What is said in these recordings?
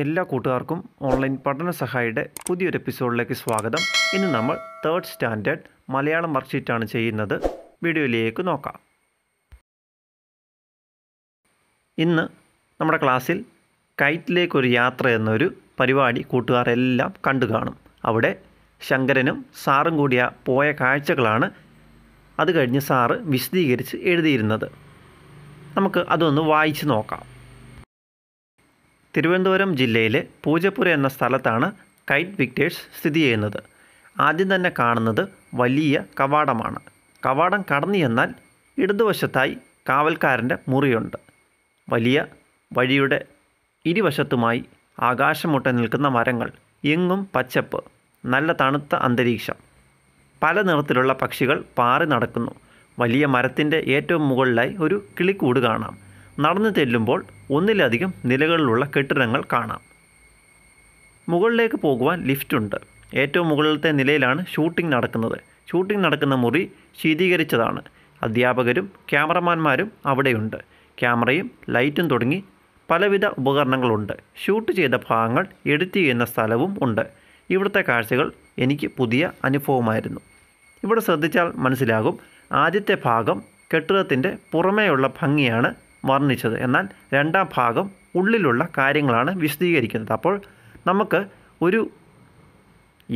എല്ലാ കൂട്ടുകാർക്കും ഓൺലൈൻ പഠന സഹായിയുടെ പുതിയൊരു എപ്പിസോഡിലേക്ക് സ്വാഗതം ഇന്ന് നമ്മൾ തേർഡ് സ്റ്റാൻഡേർഡ് മലയാളം വർക്ക്ഷീറ്റാണ് ചെയ്യുന്നത് വീഡിയോയിലേക്ക് നോക്കാം ഇന്ന് നമ്മുടെ ക്ലാസ്സിൽ കൈറ്റിലേക്കൊരു യാത്ര എന്നൊരു പരിപാടി കൂട്ടുകാരെല്ലാം കണ്ടു കാണും അവിടെ ശങ്കരനും സാറും കൂടിയ പോയ കാഴ്ചകളാണ് അത് കഴിഞ്ഞ് സാറ് വിശദീകരിച്ച് എഴുതിയിരുന്നത് നമുക്ക് അതൊന്ന് വായിച്ച് നോക്കാം തിരുവനന്തപുരം ജില്ലയിലെ പൂജപ്പുര എന്ന സ്ഥലത്താണ് കൈറ്റ് വിക്ടേഴ്സ് സ്ഥിതി ചെയ്യുന്നത് ആദ്യം തന്നെ കാണുന്നത് വലിയ കവാടമാണ് കവാടം കടന്നു ചെന്നാൽ ഇടതുവശത്തായി കാവൽക്കാരൻ്റെ മുറിയുണ്ട് വലിയ വഴിയുടെ ഇരുവശത്തുമായി ആകാശമുട്ട നിൽക്കുന്ന മരങ്ങൾ എങ്ങും പച്ചപ്പ് നല്ല തണുത്ത അന്തരീക്ഷം പല നിറത്തിലുള്ള പക്ഷികൾ പാറി നടക്കുന്നു വലിയ മരത്തിൻ്റെ ഏറ്റവും മുകളിലായി ഒരു കിളിക്കൂട് കാണാം നടന്നു ചെല്ലുമ്പോൾ ഒന്നിലധികം നിലകളിലുള്ള കെട്ടിടങ്ങൾ കാണാം മുകളിലേക്ക് പോകുവാൻ ലിഫ്റ്റ് ഉണ്ട് ഏറ്റവും മുകളിലത്തെ നിലയിലാണ് ഷൂട്ടിംഗ് നടക്കുന്നത് ഷൂട്ടിംഗ് നടക്കുന്ന മുറി ശീതീകരിച്ചതാണ് അധ്യാപകരും ക്യാമറമാന്മാരും അവിടെയുണ്ട് ക്യാമറയും ലൈറ്റും തുടങ്ങി പലവിധ ഉപകരണങ്ങളുണ്ട് ഷൂട്ട് ചെയ്ത ഭാഗങ്ങൾ എഡിറ്റ് ചെയ്യുന്ന സ്ഥലവും ഉണ്ട് ഇവിടുത്തെ കാഴ്ചകൾ എനിക്ക് പുതിയ അനുഭവമായിരുന്നു ഇവിടെ ശ്രദ്ധിച്ചാൽ മനസ്സിലാകും ആദ്യത്തെ ഭാഗം കെട്ടിടത്തിൻ്റെ പുറമേയുള്ള ഭംഗിയാണ് വർണ്ണിച്ചത് എന്നാൽ രണ്ടാം ഭാഗം ഉള്ളിലുള്ള കാര്യങ്ങളാണ് വിശദീകരിക്കുന്നത് അപ്പോൾ നമുക്ക് ഒരു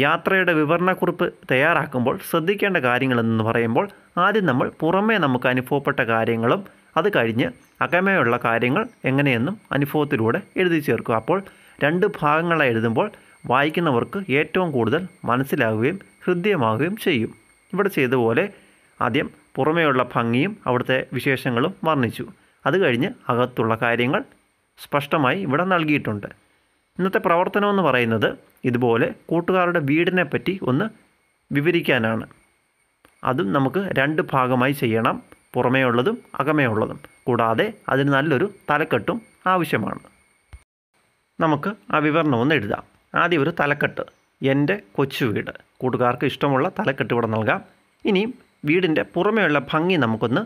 യാത്രയുടെ വിവരണക്കുറിപ്പ് തയ്യാറാക്കുമ്പോൾ ശ്രദ്ധിക്കേണ്ട കാര്യങ്ങളെന്ന് പറയുമ്പോൾ ആദ്യം നമ്മൾ പുറമേ നമുക്ക് അനുഭവപ്പെട്ട കാര്യങ്ങളും അത് കഴിഞ്ഞ് അകമേയുള്ള കാര്യങ്ങൾ എങ്ങനെയെന്നും അനുഭവത്തിലൂടെ എഴുതി ചേർക്കുക അപ്പോൾ രണ്ട് ഭാഗങ്ങളെ എഴുതുമ്പോൾ വായിക്കുന്നവർക്ക് ഏറ്റവും കൂടുതൽ മനസ്സിലാവുകയും ഹൃദ്യമാവുകയും ചെയ്യും ഇവിടെ ചെയ്തതുപോലെ ആദ്യം പുറമേയുള്ള ഭംഗിയും അവിടുത്തെ വിശേഷങ്ങളും വർണ്ണിച്ചു അത് കഴിഞ്ഞ് അകത്തുള്ള കാര്യങ്ങൾ സ്പഷ്ടമായി ഇവിടെ നൽകിയിട്ടുണ്ട് ഇന്നത്തെ പ്രവർത്തനമെന്ന് പറയുന്നത് ഇതുപോലെ കൂട്ടുകാരുടെ വീടിനെ പറ്റി ഒന്ന് വിവരിക്കാനാണ് അതും നമുക്ക് രണ്ട് ഭാഗമായി ചെയ്യണം പുറമേയുള്ളതും അകമേയുള്ളതും കൂടാതെ അതിന് നല്ലൊരു തലക്കെട്ടും ആവശ്യമാണ് നമുക്ക് ആ വിവരണം ഒന്ന് എഴുതാം ആദ്യം ഒരു തലക്കെട്ട് എൻ്റെ കൊച്ചു വീട് കൂട്ടുകാർക്ക് ഇഷ്ടമുള്ള തലക്കെട്ട് ഇവിടെ നൽകാം ഇനിയും വീടിൻ്റെ പുറമേയുള്ള ഭംഗി നമുക്കൊന്ന്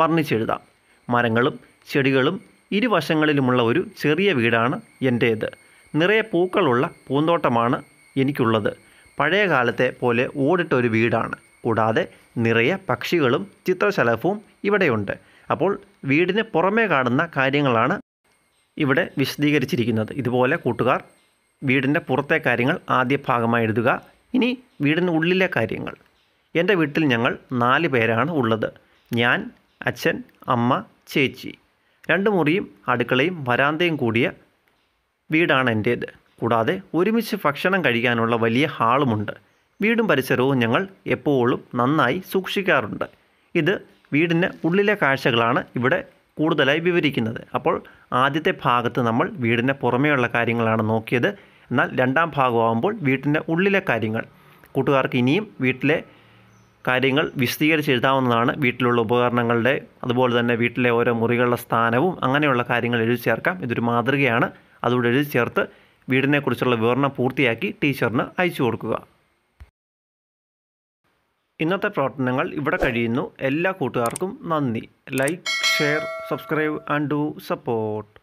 വർണ്ണിച്ചെഴുതാം മരങ്ങളും ചെടികളും ഇരുവശങ്ങളിലുമുള്ള ഒരു ചെറിയ വീടാണ് എൻ്റേത് നിറയെ പൂക്കളുള്ള പൂന്തോട്ടമാണ് എനിക്കുള്ളത് പഴയ കാലത്തെ പോലെ ഓടിട്ട ഒരു വീടാണ് കൂടാതെ നിറയെ പക്ഷികളും ചിത്രശലഭവും ഇവിടെയുണ്ട് അപ്പോൾ വീടിന് പുറമേ കാണുന്ന കാര്യങ്ങളാണ് ഇവിടെ വിശദീകരിച്ചിരിക്കുന്നത് ഇതുപോലെ കൂട്ടുകാർ വീടിൻ്റെ പുറത്തെ കാര്യങ്ങൾ ആദ്യ ഭാഗമായി എഴുതുക ഇനി വീടിന് ഉള്ളിലെ കാര്യങ്ങൾ എൻ്റെ വീട്ടിൽ ഞങ്ങൾ നാല് പേരാണ് ഉള്ളത് ഞാൻ അച്ഛൻ അമ്മ ചേച്ചി രണ്ട് മുറിയും അടുക്കളയും വരാന്തയും കൂടിയ വീടാണ് എൻ്റേത് കൂടാതെ ഒരുമിച്ച് ഭക്ഷണം കഴിക്കാനുള്ള വലിയ ഹാളുമുണ്ട് വീടും പരിസരവും ഞങ്ങൾ എപ്പോഴും നന്നായി സൂക്ഷിക്കാറുണ്ട് ഇത് വീടിന് ഉള്ളിലെ കാഴ്ചകളാണ് ഇവിടെ കൂടുതലായി വിവരിക്കുന്നത് അപ്പോൾ ആദ്യത്തെ ഭാഗത്ത് നമ്മൾ വീടിൻ്റെ പുറമേയുള്ള കാര്യങ്ങളാണ് നോക്കിയത് എന്നാൽ രണ്ടാം ഭാഗമാകുമ്പോൾ വീട്ടിൻ്റെ ഉള്ളിലെ കാര്യങ്ങൾ കൂട്ടുകാർക്ക് ഇനിയും വീട്ടിലെ കാര്യങ്ങൾ വിശദീകരിച്ചെഴുതാവുന്നതാണ് വീട്ടിലുള്ള ഉപകരണങ്ങളുടെ അതുപോലെ തന്നെ വീട്ടിലെ ഓരോ മുറികളുടെ സ്ഥാനവും അങ്ങനെയുള്ള കാര്യങ്ങൾ എഴുതി ചേർക്കാം ഇതൊരു മാതൃകയാണ് അതുകൂടെ എഴുതി ചേർത്ത് വീടിനെക്കുറിച്ചുള്ള വിവരണം പൂർത്തിയാക്കി ടീച്ചറിന് അയച്ചു കൊടുക്കുക ഇന്നത്തെ പ്രവർത്തനങ്ങൾ ഇവിടെ കഴിയുന്നു എല്ലാ കൂട്ടുകാർക്കും നന്ദി like share subscribe and do support